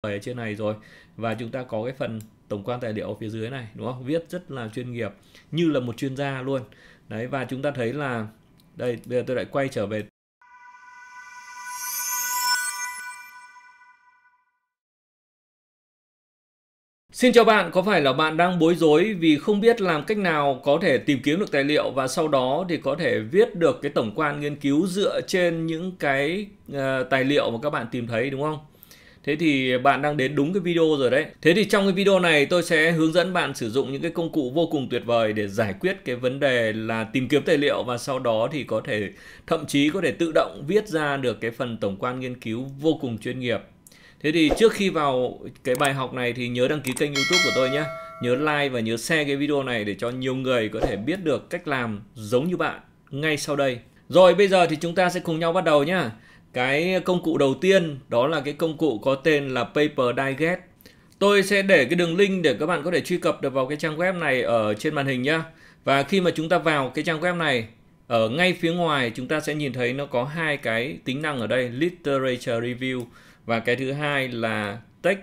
ở trên này rồi và chúng ta có cái phần tổng quan tài liệu phía dưới này đúng không viết rất là chuyên nghiệp như là một chuyên gia luôn đấy và chúng ta thấy là đây bây giờ tôi lại quay trở về Xin chào bạn, có phải là bạn đang bối rối vì không biết làm cách nào có thể tìm kiếm được tài liệu và sau đó thì có thể viết được cái tổng quan nghiên cứu dựa trên những cái uh, tài liệu mà các bạn tìm thấy đúng không? Thế thì bạn đang đến đúng cái video rồi đấy. Thế thì trong cái video này tôi sẽ hướng dẫn bạn sử dụng những cái công cụ vô cùng tuyệt vời để giải quyết cái vấn đề là tìm kiếm tài liệu và sau đó thì có thể thậm chí có thể tự động viết ra được cái phần tổng quan nghiên cứu vô cùng chuyên nghiệp. Thế thì trước khi vào cái bài học này thì nhớ đăng ký kênh YouTube của tôi nhé. Nhớ like và nhớ share cái video này để cho nhiều người có thể biết được cách làm giống như bạn ngay sau đây. Rồi bây giờ thì chúng ta sẽ cùng nhau bắt đầu nhé cái công cụ đầu tiên đó là cái công cụ có tên là Paper Digest tôi sẽ để cái đường link để các bạn có thể truy cập được vào cái trang web này ở trên màn hình nhá và khi mà chúng ta vào cái trang web này ở ngay phía ngoài chúng ta sẽ nhìn thấy nó có hai cái tính năng ở đây literature review và cái thứ hai là text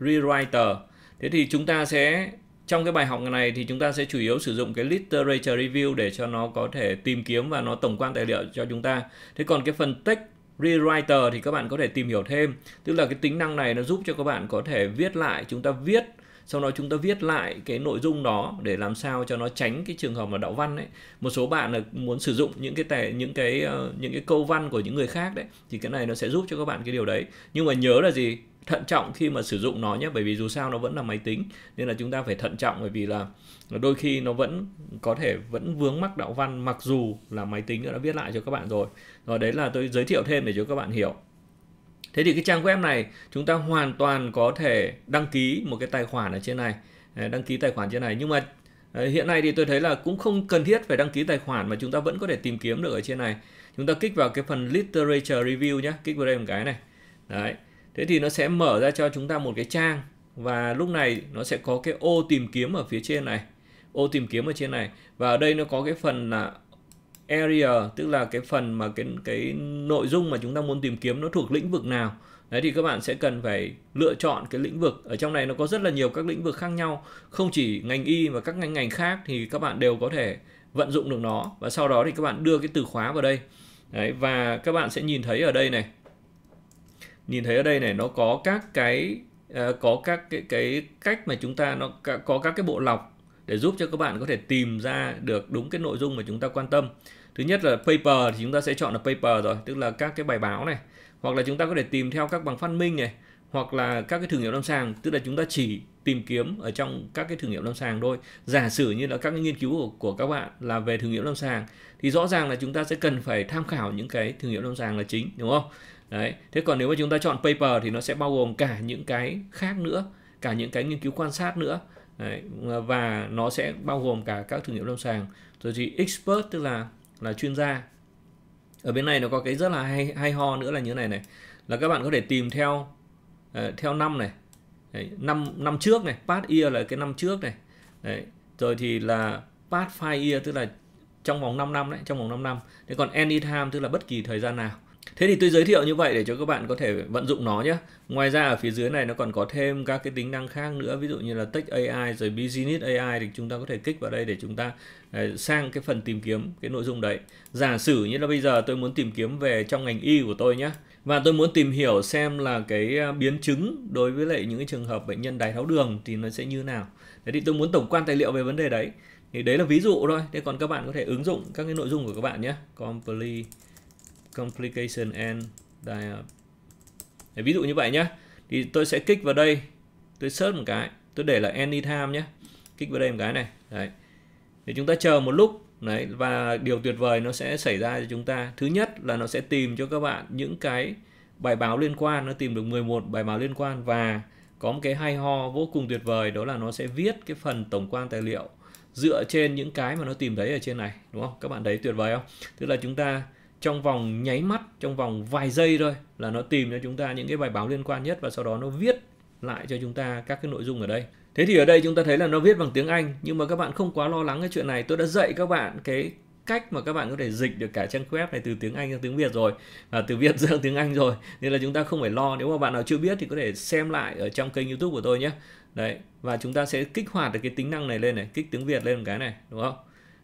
rewriter thế thì chúng ta sẽ trong cái bài học này thì chúng ta sẽ chủ yếu sử dụng cái literature review để cho nó có thể tìm kiếm và nó tổng quan tài liệu cho chúng ta thế còn cái phần text Rewriter thì các bạn có thể tìm hiểu thêm tức là cái tính năng này nó giúp cho các bạn có thể viết lại chúng ta viết sau đó chúng ta viết lại cái nội dung đó để làm sao cho nó tránh cái trường hợp mà đạo văn ấy một số bạn là muốn sử dụng những cái tẻ những cái uh, những cái câu văn của những người khác đấy thì cái này nó sẽ giúp cho các bạn cái điều đấy nhưng mà nhớ là gì thận trọng khi mà sử dụng nó nhé bởi vì dù sao nó vẫn là máy tính nên là chúng ta phải thận trọng bởi vì là đôi khi nó vẫn có thể vẫn vướng mắc đạo văn mặc dù là máy tính đã viết lại cho các bạn rồi rồi đấy là tôi giới thiệu thêm để cho các bạn hiểu thế thì cái trang web này chúng ta hoàn toàn có thể đăng ký một cái tài khoản ở trên này đăng ký tài khoản trên này nhưng mà hiện nay thì tôi thấy là cũng không cần thiết phải đăng ký tài khoản mà chúng ta vẫn có thể tìm kiếm được ở trên này chúng ta kích vào cái phần literature review nhé kích vào đây một cái này đấy thế thì nó sẽ mở ra cho chúng ta một cái trang và lúc này nó sẽ có cái ô tìm kiếm ở phía trên này ô tìm kiếm ở trên này và ở đây nó có cái phần là area tức là cái phần mà cái cái nội dung mà chúng ta muốn tìm kiếm nó thuộc lĩnh vực nào đấy thì các bạn sẽ cần phải lựa chọn cái lĩnh vực ở trong này nó có rất là nhiều các lĩnh vực khác nhau không chỉ ngành y và các ngành ngành khác thì các bạn đều có thể vận dụng được nó và sau đó thì các bạn đưa cái từ khóa vào đây đấy, và các bạn sẽ nhìn thấy ở đây này nhìn thấy ở đây này nó có các cái ờ, có các cái cái cách mà chúng ta nó có các cái bộ lọc để giúp cho các bạn có thể tìm ra được đúng cái nội dung mà chúng ta quan tâm. Thứ nhất là paper thì chúng ta sẽ chọn là paper rồi, tức là các cái bài báo này, hoặc là chúng ta có thể tìm theo các bằng phát minh này, hoặc là các cái thử nghiệm lâm sàng, tức là chúng ta chỉ tìm kiếm ở trong các cái thử nghiệm lâm sàng thôi. Giả sử như là các cái nghiên cứu của, của các bạn là về thử nghiệm lâm sàng thì rõ ràng là chúng ta sẽ cần phải tham khảo những cái thử nghiệm lâm sàng là chính đúng không? Đấy, thế còn nếu mà chúng ta chọn paper thì nó sẽ bao gồm cả những cái khác nữa, cả những cái nghiên cứu quan sát nữa Đấy, và nó sẽ bao gồm cả các thử nghiệm lâm sàng rồi thì expert tức là là chuyên gia ở bên này nó có cái rất là hay hay ho nữa là như thế này này là các bạn có thể tìm theo uh, theo năm này Đấy, năm năm trước này past year là cái năm trước này Đấy, rồi thì là past five year tức là trong vòng 5 năm đấy trong vòng 5 năm thế còn anytime tức là bất kỳ thời gian nào Thế thì tôi giới thiệu như vậy để cho các bạn có thể vận dụng nó nhé. Ngoài ra ở phía dưới này nó còn có thêm các cái tính năng khác nữa, ví dụ như là Tech AI rồi Business AI thì chúng ta có thể kích vào đây để chúng ta ờ, sang cái phần tìm kiếm cái nội dung đấy. Giả sử như là bây giờ tôi muốn tìm kiếm về trong ngành y của tôi nhé. Và tôi muốn tìm hiểu xem là cái ờ, biến chứng đối với lại những cái trường hợp bệnh nhân đái tháo đường thì nó sẽ như nào. Thế thì tôi muốn tổng quan tài liệu về vấn đề đấy. Thì đấy là ví dụ thôi. Thế còn các bạn có thể ứng dụng các cái nội dung của các bạn nhé. Complete complication and diab Để ví dụ như vậy nhé thì tôi sẽ kích vào đây tôi search một cái tôi để là anytime nhé kích vào đây một cái này đấy để chúng ta chờ một lúc đấy và điều tuyệt vời nó sẽ xảy ra cho chúng ta thứ nhất là nó sẽ tìm cho các bạn những cái bài báo liên quan nó tìm được 11 bài báo liên quan và có một cái hay ho vô cùng tuyệt vời đó là nó sẽ viết cái phần tổng quan tài liệu dựa trên những cái mà nó tìm thấy ở trên này đúng không các bạn thấy tuyệt vời không tức là chúng ta trong vòng nháy mắt trong vòng vài giây thôi là nó tìm cho chúng ta những cái bài báo liên quan nhất và sau đó nó viết lại cho chúng ta các cái nội dung ở đây thế thì ở đây chúng ta thấy là nó viết bằng tiếng anh nhưng mà các bạn không quá lo lắng cái chuyện này tôi đã dạy các bạn cái cách mà các bạn có thể dịch được cả trang web này từ tiếng Anh sang tiếng Việt rồi và từ Việt sang tiếng Anh rồi nên là chúng ta không phải lo nếu mà bạn nào chưa biết thì có thể xem lại ở trong kênh YouTube của tôi nhé đấy và chúng ta sẽ kích hoạt được cái tính năng này lên này kích tiếng Việt lên một cái này đúng không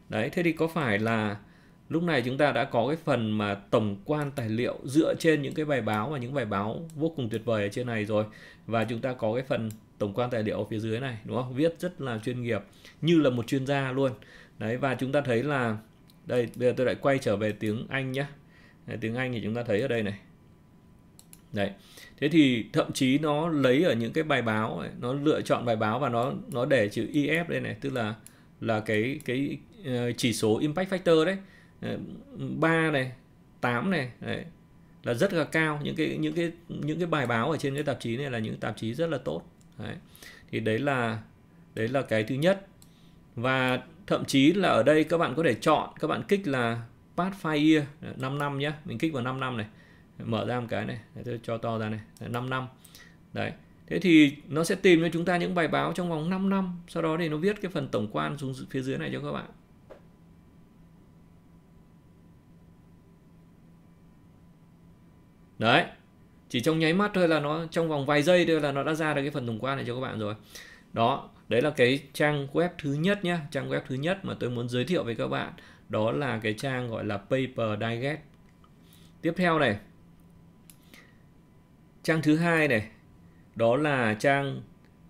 đấy thế thì có phải là lúc này chúng ta đã có cái phần mà tổng quan tài liệu dựa trên những cái bài báo và những bài báo vô cùng tuyệt vời ở trên này rồi và chúng ta có cái phần tổng quan tài liệu ở phía dưới này đúng không viết rất là chuyên nghiệp như là một chuyên gia luôn đấy và chúng ta thấy là đây bây giờ tôi lại quay trở về tiếng Anh nhé đấy, tiếng Anh thì chúng ta thấy ở đây này đấy thế thì thậm chí nó lấy ở những cái bài báo ấy, nó lựa chọn bài báo và nó nó để chữ IF đây này tức là là cái cái ờ, chỉ số impact factor đấy 3 ờ, này 8 này đấy, là rất là cao những cái những cái những cái bài báo ở trên cái tạp chí này là những tạp chí rất là tốt đấy. thì đấy là đấy là cái thứ nhất và thậm chí là ở đây các bạn có thể chọn các bạn kích là Pathfinder 5 năm nhé mình kích vào 5 năm này mở ra một cái này để tôi cho to ra này 5 năm đấy thế thì nó sẽ tìm cho chúng ta những bài báo trong vòng 5 năm sau đó thì nó viết cái phần tổng quan xuống phía dưới này cho các bạn đấy chỉ trong nháy mắt thôi là nó trong vòng vài giây thôi là nó đã ra được cái phần tổng quan này cho các bạn rồi đó đấy là cái trang web thứ nhất nhá trang web thứ nhất mà tôi muốn giới thiệu với các bạn đó là cái trang gọi là paper digest tiếp theo này trang thứ hai này đó là trang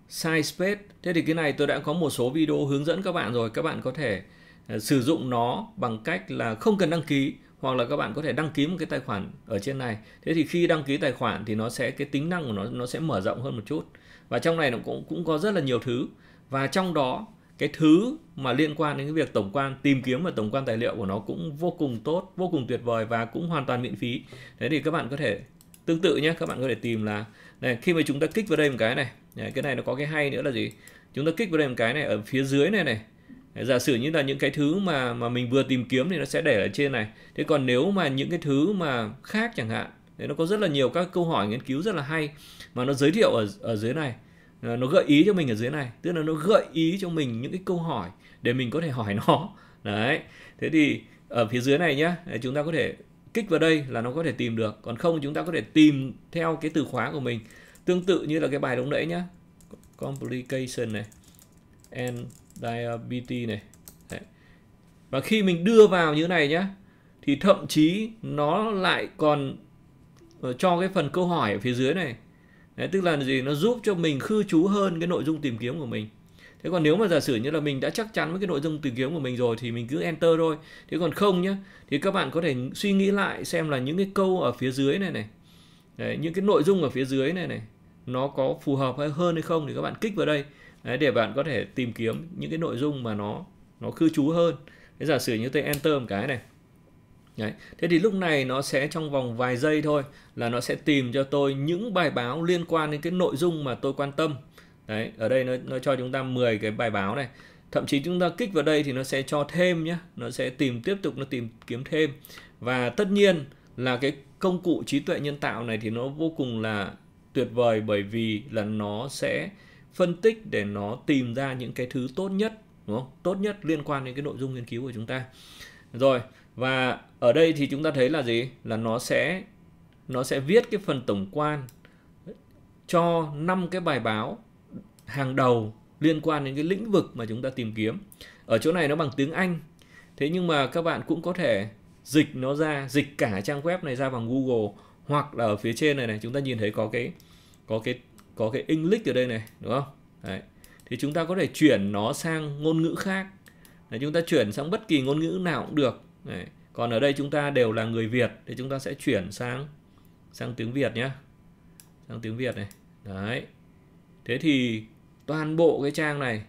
SciSpace. Thế thì cái này tôi đã có một số video hướng dẫn các bạn rồi. Các bạn có thể ờ, sử dụng nó bằng cách là không cần đăng ký hoặc là các bạn có thể đăng ký một cái tài khoản ở trên này thế thì khi đăng ký tài khoản thì nó sẽ cái tính năng của nó nó sẽ mở rộng hơn một chút và trong này nó cũng cũng có rất là nhiều thứ và trong đó cái thứ mà liên quan đến cái việc tổng quan tìm kiếm và tổng quan tài liệu của nó cũng vô cùng tốt vô cùng tuyệt vời và cũng hoàn toàn miễn phí thế thì các bạn có thể tương tự nhé các bạn có thể tìm là này khi mà chúng ta kích vào đây một cái này cái này nó có cái hay nữa là gì chúng ta kích vào đây một cái này ở phía dưới này này giả sử như là những cái thứ mà mà mình vừa tìm kiếm thì nó sẽ để ở trên này thế còn nếu mà những cái thứ mà khác chẳng hạn thì nó có rất là nhiều các câu hỏi nghiên cứu rất là hay mà nó giới thiệu ở ở dưới này ờ, nó gợi ý cho mình ở dưới này tức là nó gợi ý cho mình những cái câu hỏi để mình có thể hỏi nó đấy thế thì ở phía dưới này nhá chúng ta có thể kích vào đây là nó có thể tìm được còn không chúng ta có thể tìm theo cái từ khóa của mình tương tự như là cái bài đúng đấy nhá complication này and đây ờ, BT này Đấy. và khi mình đưa vào như này nhé thì thậm chí nó lại còn ờ, cho cái phần câu hỏi ở phía dưới này Đấy, tức là gì nó giúp cho mình khư trú hơn cái nội dung tìm kiếm của mình thế còn nếu mà giả sử như là mình đã chắc chắn với cái nội dung tìm kiếm của mình rồi thì mình cứ enter thôi thế còn không nhé thì các bạn có thể suy nghĩ lại xem là những cái câu ở phía dưới này này Đấy, những cái nội dung ở phía dưới này này nó có phù hợp hay hơn hay không thì các bạn kích vào đây Đấy, để bạn có thể tìm kiếm những cái nội dung mà nó nó cư trú hơn thế giả sử như tôi enter một cái này Đấy. thế thì lúc này nó sẽ trong vòng vài giây thôi là nó sẽ tìm cho tôi những bài báo liên quan đến cái nội dung mà tôi quan tâm Đấy, ở đây nó, nó cho chúng ta 10 cái bài báo này thậm chí chúng ta kích vào đây thì nó sẽ cho thêm nhé nó sẽ tìm tiếp tục nó tìm kiếm thêm và tất nhiên là cái công cụ trí tuệ nhân tạo này thì nó vô cùng là tuyệt vời bởi vì là nó sẽ phân tích để nó tìm ra những cái thứ tốt nhất đúng không tốt nhất liên quan đến cái nội dung nghiên cứu của chúng ta rồi và ở đây thì chúng ta thấy là gì là nó sẽ nó sẽ viết cái phần tổng quan cho năm cái bài báo hàng đầu liên quan đến cái lĩnh vực mà chúng ta tìm kiếm ở chỗ này nó bằng tiếng Anh thế nhưng mà các bạn cũng có thể dịch nó ra dịch cả trang web này ra bằng Google hoặc là ở phía trên này này chúng ta nhìn thấy có cái có cái có cái English ở đây này đúng không Đấy. thì chúng ta có thể chuyển nó sang ngôn ngữ khác Đấy, chúng ta chuyển sang bất kỳ ngôn ngữ nào cũng được Đấy. còn ở đây chúng ta đều là người Việt thì chúng ta sẽ chuyển sang sang tiếng Việt nhé sang tiếng Việt này đấy thế thì toàn bộ cái trang này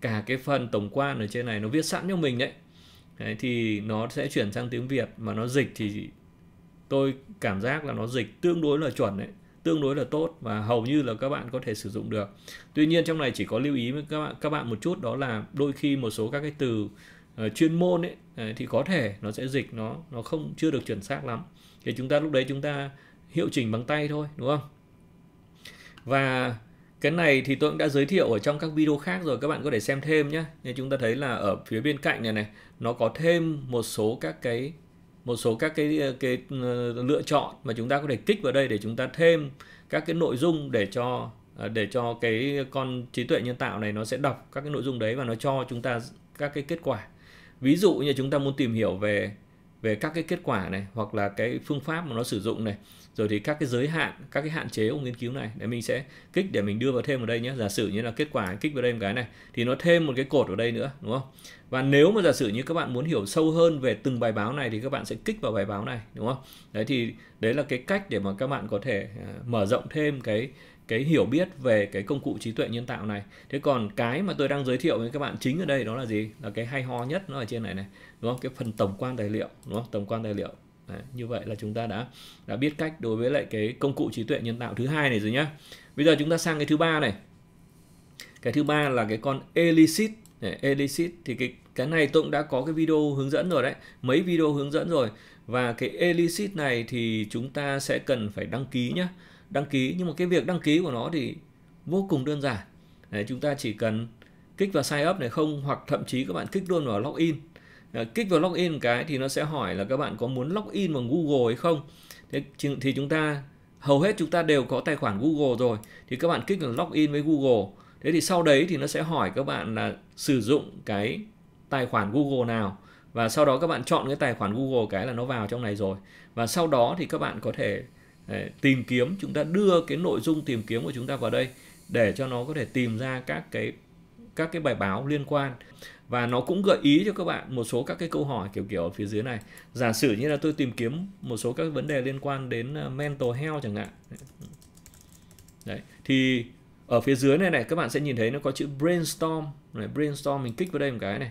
cả cái phần tổng quan ở trên này nó viết sẵn cho mình đấy đấy thì nó sẽ chuyển sang tiếng Việt mà nó dịch thì tôi cảm giác là nó dịch tương đối là chuẩn đấy tương đối là tốt và hầu như là các bạn có thể sử dụng được tuy nhiên trong này chỉ có lưu ý với các bạn các bạn một chút đó là đôi khi một số các cái từ uh, chuyên môn ấy uh, thì có thể nó sẽ dịch nó nó không chưa được chuẩn xác lắm thì chúng ta lúc đấy chúng ta hiệu chỉnh bằng tay thôi đúng không và cái này thì tôi cũng đã giới thiệu ở trong các video khác rồi các bạn có thể xem thêm nhé. Như chúng ta thấy là ở phía bên cạnh này này nó có thêm một số các cái một số các cái cái ờ, lựa chọn mà chúng ta có thể kích vào đây để chúng ta thêm các cái nội dung để cho ờ, để cho cái con trí tuệ nhân tạo này nó sẽ đọc các cái nội dung đấy và nó cho chúng ta các cái kết quả ví dụ như chúng ta muốn tìm hiểu về về các cái kết quả này hoặc là cái phương pháp mà nó sử dụng này rồi thì các cái giới hạn các cái hạn chế của nghiên cứu này để mình sẽ kích để mình đưa vào thêm vào đây nhé giả sử như là kết quả kích vào đây một cái này thì nó thêm một cái cột ở đây nữa đúng không và nếu mà giả sử như các bạn muốn hiểu sâu hơn về từng bài báo này thì các bạn sẽ kích vào bài báo này đúng không đấy thì đấy là cái cách để mà các bạn có thể ờ, mở rộng thêm cái cái hiểu biết về cái công cụ trí tuệ nhân tạo này thế còn cái mà tôi đang giới thiệu với các bạn chính ở đây đó là gì là cái hay ho nhất nó ở trên này này đúng không cái phần tổng quan tài liệu đúng không tổng quan tài liệu Đấy, như vậy là chúng ta đã đã biết cách đối với lại cái công cụ trí tuệ nhân tạo thứ hai này rồi nhá bây giờ chúng ta sang cái thứ ba này cái thứ ba là cái con elicit elicit thì cái cái này tôi cũng đã có cái video hướng dẫn rồi đấy mấy video hướng dẫn rồi và cái elicit này thì chúng ta sẽ cần phải đăng ký nhá đăng ký nhưng mà cái việc đăng ký của nó thì vô cùng đơn giản Đấy, chúng ta chỉ cần kích vào sign up này không hoặc thậm chí các bạn kích luôn vào login ờ, kích vào login cái thì nó sẽ hỏi là các bạn có muốn login bằng Google hay không thế thì chúng ta hầu hết chúng ta đều có tài khoản Google rồi thì các bạn kích vào login với Google thế thì sau đấy thì nó sẽ hỏi các bạn là sử dụng cái tài khoản Google nào và sau đó các bạn chọn cái tài khoản Google cái là nó vào trong này rồi và sau đó thì các bạn có thể để tìm kiếm chúng ta đưa cái nội dung tìm kiếm của chúng ta vào đây để cho nó có thể tìm ra các cái các cái bài báo liên quan và nó cũng gợi ý cho các bạn một số các cái câu hỏi kiểu kiểu ở phía dưới này giả sử như là tôi tìm kiếm một số các vấn đề liên quan đến ờ, mental health chẳng hạn đấy thì ở phía dưới này này các bạn sẽ nhìn thấy nó có chữ brainstorm này brainstorm mình kích vào đây một cái này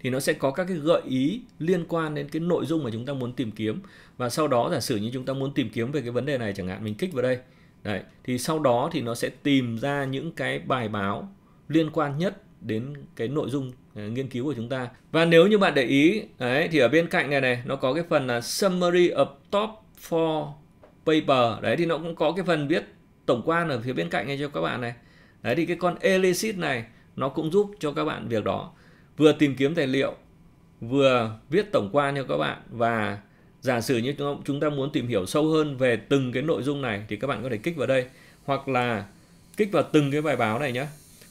thì nó sẽ có các cái gợi ý liên quan đến cái nội dung mà chúng ta muốn tìm kiếm và sau đó giả sử như chúng ta muốn tìm kiếm về cái vấn đề này chẳng hạn mình kích vào đây Đấy, thì sau đó thì nó sẽ tìm ra những cái bài báo liên quan nhất đến cái nội dung uh, nghiên cứu của chúng ta. Và nếu như bạn để ý đấy thì ở bên cạnh này này nó có cái phần là summary of top four paper. Đấy thì nó cũng có cái phần viết tổng quan ở phía bên cạnh này cho các bạn này. Đấy thì cái con Elicit này nó cũng giúp cho các bạn việc đó vừa tìm kiếm tài liệu vừa viết tổng quan cho các bạn và giả sử như chúng ta muốn tìm hiểu sâu hơn về từng cái nội dung này thì các bạn có thể kích vào đây hoặc là kích vào từng cái bài báo này nhé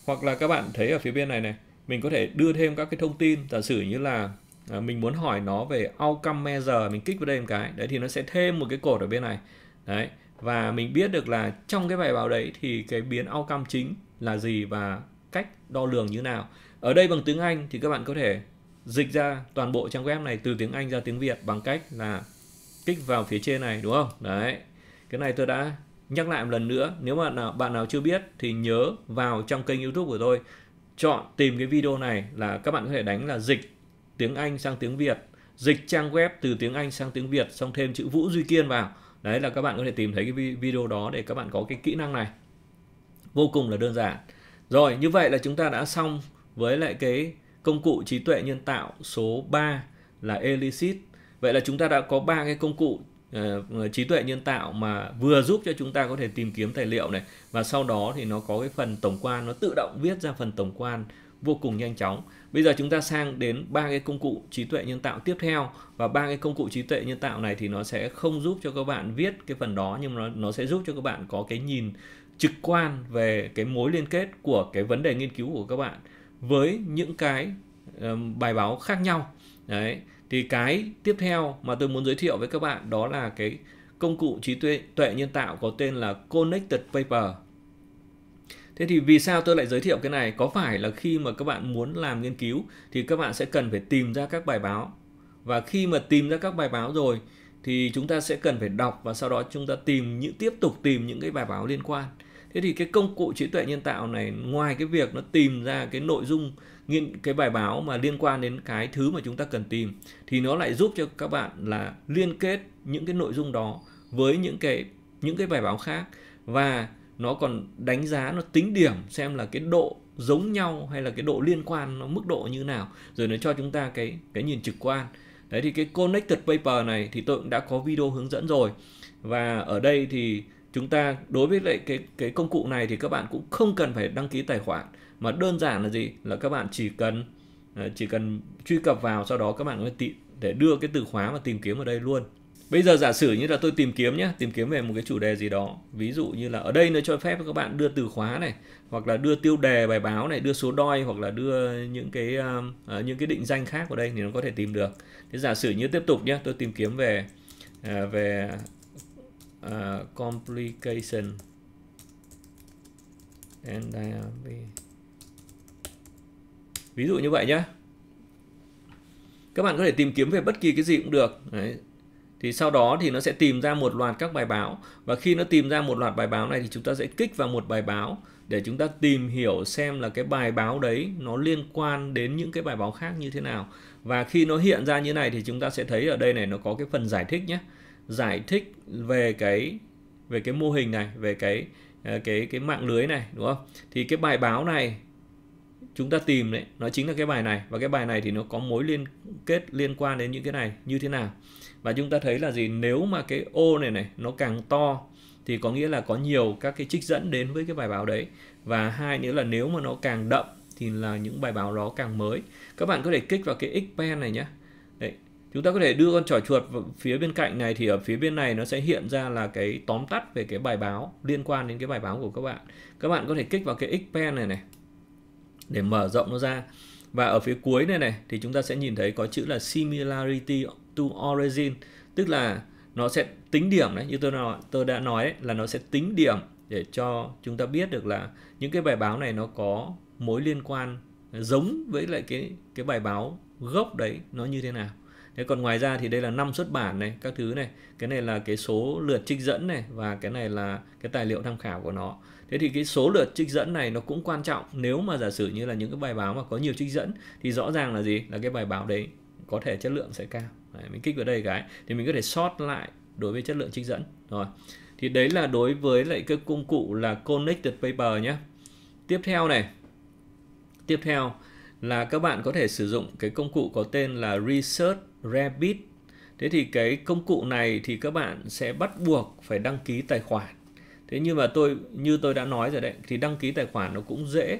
hoặc là các bạn thấy ở phía bên này này mình có thể đưa thêm các cái thông tin giả sử như là à, mình muốn hỏi nó về outcome measure mình kích vào đây một cái đấy thì nó sẽ thêm một cái cột ở bên này đấy và mình biết được là trong cái bài báo đấy thì cái biến outcome chính là gì và cách đo lường như nào ở đây bằng tiếng Anh thì các bạn có thể dịch ra toàn bộ trang web này từ tiếng Anh ra tiếng Việt bằng cách là kích vào phía trên này đúng không? Đấy. Cái này tôi đã nhắc lại một lần nữa, nếu mà nào, bạn nào chưa biết thì nhớ vào trong kênh YouTube của tôi, chọn tìm cái video này là các bạn có thể đánh là dịch tiếng Anh sang tiếng Việt, dịch trang web từ tiếng Anh sang tiếng Việt xong thêm chữ Vũ Duy Kiên vào. Đấy là các bạn có thể tìm thấy cái video đó để các bạn có cái kỹ năng này. Vô cùng là đơn giản. Rồi, như vậy là chúng ta đã xong với lại cái công cụ trí tuệ nhân tạo số 3 là Elicit. Vậy là chúng ta đã có ba cái công cụ uh, trí tuệ nhân tạo mà vừa giúp cho chúng ta có thể tìm kiếm tài liệu này và sau đó thì nó có cái phần tổng quan nó tự động viết ra phần tổng quan vô cùng nhanh chóng. Bây giờ chúng ta sang đến ba cái công cụ trí tuệ nhân tạo tiếp theo và ba cái công cụ trí tuệ nhân tạo này thì nó sẽ không giúp cho các bạn viết cái phần đó nhưng nó nó sẽ giúp cho các bạn có cái nhìn trực quan về cái mối liên kết của cái vấn đề nghiên cứu của các bạn với những cái bài báo khác nhau đấy thì cái tiếp theo mà tôi muốn giới thiệu với các bạn đó là cái công cụ trí tuệ, tuệ nhân tạo có tên là Connected Paper Thế thì vì sao tôi lại giới thiệu cái này? Có phải là khi mà các bạn muốn làm nghiên cứu thì các bạn sẽ cần phải tìm ra các bài báo. Và khi mà tìm ra các bài báo rồi thì chúng ta sẽ cần phải đọc và sau đó chúng ta tìm những tiếp tục tìm những cái bài báo liên quan thế thì cái công cụ trí tuệ nhân tạo này ngoài cái việc nó tìm ra cái nội dung nghiên cái bài báo mà liên quan đến cái thứ mà chúng ta cần tìm thì nó lại giúp cho các bạn là liên kết những cái nội dung đó với những cái những cái bài báo khác và nó còn đánh giá nó tính điểm xem là cái độ giống nhau hay là cái độ liên quan nó mức độ như nào rồi nó cho chúng ta cái cái nhìn trực quan đấy thì cái connected paper này thì tôi cũng đã có video hướng dẫn rồi và ở đây thì chúng ta đối với lại cái cái công cụ này thì các bạn cũng không cần phải đăng ký tài khoản mà đơn giản là gì là các bạn chỉ cần à, chỉ cần truy cập vào sau đó các bạn có thể để đưa cái từ khóa mà tìm kiếm ở đây luôn bây giờ giả sử như là tôi tìm kiếm nhé tìm kiếm về một cái chủ đề gì đó ví dụ như là ở đây nó cho phép các bạn đưa từ khóa này hoặc là đưa tiêu đề bài báo này đưa số đôi hoặc là đưa những cái uh, những cái định danh khác vào đây thì nó có thể tìm được thế giả sử như tiếp tục nhé tôi tìm kiếm về uh, về uh, complication and diabetes ví dụ như vậy nhé các bạn có thể tìm kiếm về bất kỳ cái gì cũng được đấy thì sau đó thì nó sẽ tìm ra một loạt các bài báo và khi nó tìm ra một loạt bài báo này thì chúng ta sẽ kích vào một bài báo để chúng ta tìm hiểu xem là cái bài báo đấy nó liên quan đến những cái bài báo khác như thế nào và khi nó hiện ra như này thì chúng ta sẽ thấy ở đây này nó có cái phần giải thích nhé giải thích về cái về cái mô hình này về cái à, cái cái mạng lưới này đúng không thì cái bài báo này chúng ta tìm đấy nó chính là cái bài này và cái bài này thì nó có mối liên kết liên quan đến những cái này như thế nào và chúng ta thấy là gì nếu mà cái ô này này nó càng to thì có nghĩa là có nhiều các cái trích dẫn đến với cái bài báo đấy và hai nữa là nếu mà nó càng đậm thì là những bài báo đó càng mới các bạn có thể kích vào cái expand này nhé chúng ta có thể đưa con trỏ chuột phía bên cạnh này thì ở phía bên này nó sẽ hiện ra là cái tóm tắt về cái bài báo liên quan đến cái bài báo của các bạn các bạn có thể kích vào cái expand này này để mở rộng nó ra và ở phía cuối này này thì chúng ta sẽ nhìn thấy có chữ là similarity to origin tức là nó sẽ tính điểm đấy như tôi nói, tôi đã nói đấy, là nó sẽ tính điểm để cho chúng ta biết được là những cái bài báo này nó có mối liên quan giống với lại cái cái bài báo gốc đấy nó như thế nào thế còn ngoài ra thì đây là năm xuất bản này các thứ này cái này là cái số lượt trích dẫn này và cái này là cái tài liệu tham khảo của nó thế thì cái số lượt trích dẫn này nó cũng quan trọng nếu mà giả sử như là những cái bài báo mà có nhiều trích dẫn thì rõ ràng là gì là cái bài báo đấy có thể chất lượng sẽ cao đấy, mình kích vào đây cái thì mình có thể sort lại đối với chất lượng trích dẫn rồi thì đấy là đối với lại cái công cụ là connected paper nhé tiếp theo này tiếp theo là các bạn có thể sử dụng cái công cụ có tên là research Rabbit. Thế thì cái công cụ này thì các bạn sẽ bắt buộc phải đăng ký tài khoản. Thế nhưng mà tôi như tôi đã nói rồi đấy thì đăng ký tài khoản nó cũng dễ.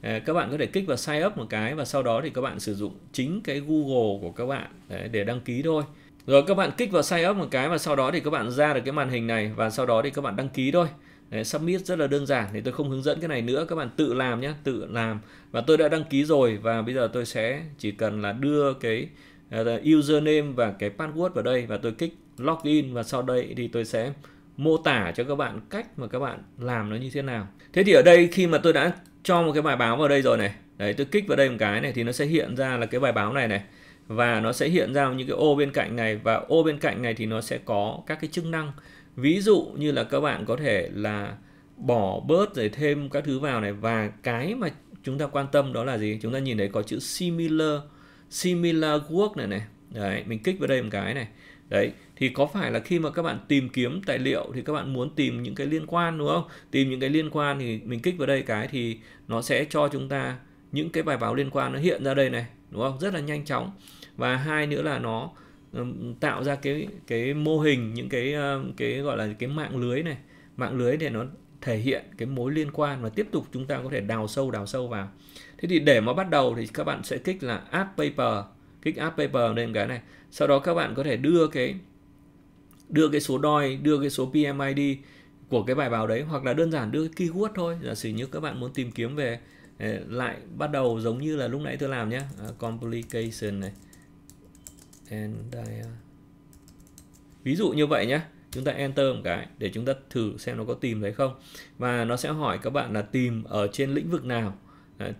À, các bạn có thể kích vào sign up một cái và sau đó thì các bạn sử dụng chính cái Google của các bạn để đăng ký thôi. Rồi các bạn kích vào sign up một cái và sau đó thì các bạn ra được cái màn hình này và sau đó thì các bạn đăng ký thôi. Đấy, submit rất là đơn giản thì tôi không hướng dẫn cái này nữa các bạn tự làm nhé tự làm và tôi đã đăng ký rồi và bây giờ tôi sẽ chỉ cần là đưa cái Ờ, username và cái password vào đây và tôi kích login và sau đây thì tôi sẽ mô tả cho các bạn cách mà các bạn làm nó như thế nào. Thế thì ở đây khi mà tôi đã cho một cái bài báo vào đây rồi này, đấy tôi kích vào đây một cái này thì nó sẽ hiện ra là cái bài báo này này và nó sẽ hiện ra những cái ô bên cạnh này và ô bên cạnh này thì nó sẽ có các cái chức năng. Ví dụ như là các bạn có thể là bỏ bớt rồi thêm các thứ vào này và cái mà chúng ta quan tâm đó là gì? Chúng ta nhìn thấy có chữ similar similar work này này đấy mình kích vào đây một cái này đấy thì có phải là khi mà các bạn tìm kiếm tài liệu thì các bạn muốn tìm những cái liên quan đúng không tìm những cái liên quan thì mình kích vào đây cái thì nó sẽ cho chúng ta những cái bài báo liên quan nó hiện ra đây này đúng không rất là nhanh chóng và hai nữa là nó tạo ra cái cái mô hình những cái ờ, cái gọi là cái mạng lưới này mạng lưới để nó thể hiện cái mối liên quan và tiếp tục chúng ta có thể đào sâu đào sâu vào Thế thì để mà bắt đầu thì các bạn sẽ kích là Add Paper, kích Add Paper lên cái này. Sau đó các bạn có thể đưa cái đưa cái số DOI, đưa cái số PMID của cái bài báo đấy hoặc là đơn giản đưa cái keyword thôi. Giả sử như các bạn muốn tìm kiếm về ờ, lại bắt đầu giống như là lúc nãy tôi làm nhé uh, ờ, complication này and diarrhea. ví dụ như vậy nhé chúng ta enter một cái để chúng ta thử xem nó có tìm thấy không và nó sẽ hỏi các bạn là tìm ở trên lĩnh vực nào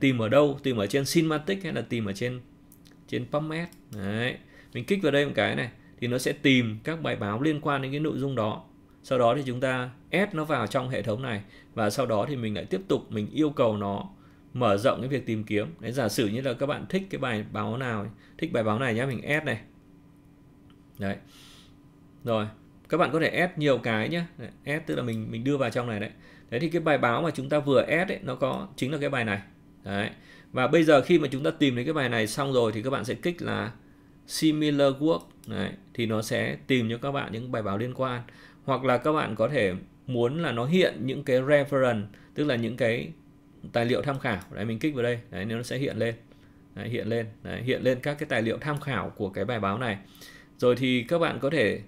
tìm ở đâu tìm ở trên Cinematic hay là tìm ở trên trên PubMed Đấy. mình kích vào đây một cái này thì nó sẽ tìm các bài báo liên quan đến cái nội dung đó sau đó thì chúng ta ép nó vào trong hệ thống này và sau đó thì mình lại tiếp tục mình yêu cầu nó mở rộng cái việc tìm kiếm đấy giả sử như là các bạn thích cái bài báo nào thích bài báo này nhé mình ép này đấy rồi các bạn có thể ép nhiều cái nhé ép tức là mình mình đưa vào trong này đấy đấy thì cái bài báo mà chúng ta vừa ép ấy, nó có chính là cái bài này Đấy. Và bây giờ khi mà chúng ta tìm đến cái bài này xong rồi thì các bạn sẽ kích là similar work Đấy. thì nó sẽ tìm cho các bạn những bài báo liên quan hoặc là các bạn có thể muốn là nó hiện những cái reference tức là những cái tài liệu tham khảo đấy mình kích vào đây đấy nó sẽ hiện lên đấy, hiện lên đấy, hiện lên các cái tài liệu tham khảo của cái bài báo này rồi thì các bạn có thể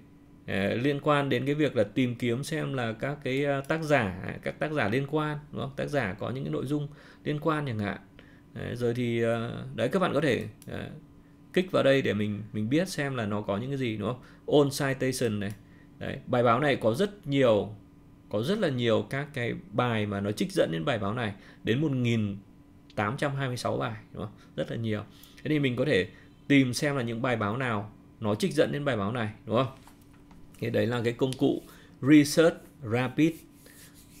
Ờ, liên quan đến cái việc là tìm kiếm xem là các cái ờ, tác giả các tác giả liên quan đúng không tác giả có những cái nội dung liên quan chẳng hạn rồi thì ờ, đấy các bạn có thể kích vào đây để mình mình biết xem là nó có những cái gì đúng không on citation này đấy, bài báo này có rất nhiều có rất là nhiều các cái bài mà nó trích dẫn đến bài báo này đến 1826 bài đúng không rất là nhiều thế thì mình có thể tìm xem là những bài báo nào nó trích dẫn đến bài báo này đúng không thì đấy là cái công cụ Research Rapid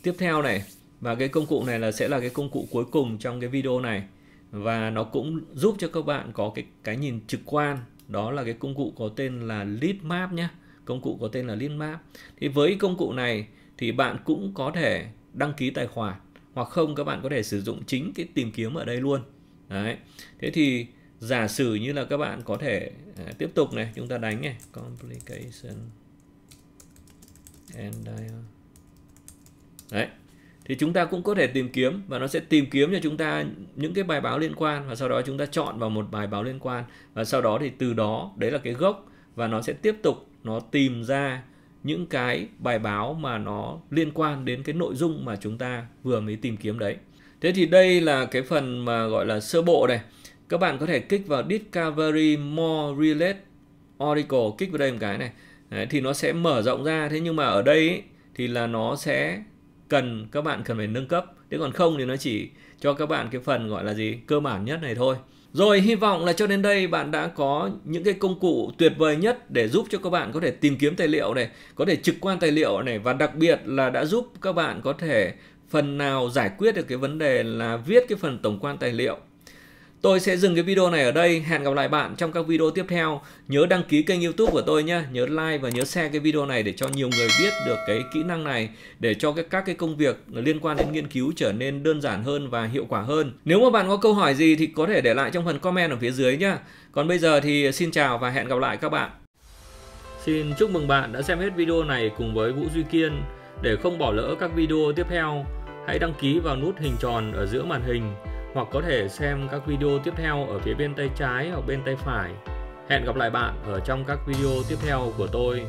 tiếp theo này và cái công cụ này là sẽ là cái công cụ cuối cùng trong cái video này và nó cũng giúp cho các bạn có cái cái nhìn trực quan đó là cái công cụ có tên là lead map nhé công cụ có tên là lead map thì với công cụ này thì bạn cũng có thể đăng ký tài khoản hoặc không các bạn có thể sử dụng chính cái tìm kiếm ở đây luôn đấy thế thì giả sử như là các bạn có thể à, tiếp tục này chúng ta đánh này complication and đấy thì chúng ta cũng có thể tìm kiếm và nó sẽ tìm kiếm cho chúng ta những cái bài báo liên quan và sau đó chúng ta chọn vào một bài báo liên quan và sau đó thì từ đó đấy là cái gốc và nó sẽ tiếp tục nó tìm ra những cái bài báo mà nó liên quan đến cái nội dung mà chúng ta vừa mới tìm kiếm đấy. Thế thì đây là cái phần mà gọi là sơ bộ này. Các bạn có thể kích vào Discovery More Related Article, kích vào đây một cái này Đấy, thì nó sẽ mở rộng ra thế nhưng mà ở đây ấy, thì là nó sẽ cần các bạn cần phải nâng cấp thế còn không thì nó chỉ cho các bạn cái phần gọi là gì cơ bản nhất này thôi rồi hy vọng là cho đến đây bạn đã có những cái công cụ tuyệt vời nhất để giúp cho các bạn có thể tìm kiếm tài liệu này, có thể trực quan tài liệu này và đặc biệt là đã giúp các bạn có thể phần nào giải quyết được cái vấn đề là viết cái phần tổng quan tài liệu Tôi sẽ dừng cái video này ở đây. Hẹn gặp lại bạn trong các video tiếp theo. Nhớ đăng ký kênh youtube của tôi nhé. Nhớ like và nhớ share cái video này để cho nhiều người biết được cái kỹ năng này. Để cho các cái công việc liên quan đến nghiên cứu trở nên đơn giản hơn và hiệu quả hơn. Nếu mà bạn có câu hỏi gì thì có thể để lại trong phần comment ở phía dưới nhé. Còn bây giờ thì xin chào và hẹn gặp lại các bạn. Xin chúc mừng bạn đã xem hết video này cùng với Vũ Duy Kiên. Để không bỏ lỡ các video tiếp theo, hãy đăng ký vào nút hình tròn ở giữa màn hình hoặc có thể xem các video tiếp theo ở phía bên tay trái hoặc bên tay phải. Hẹn gặp lại bạn ở trong các video tiếp theo của tôi.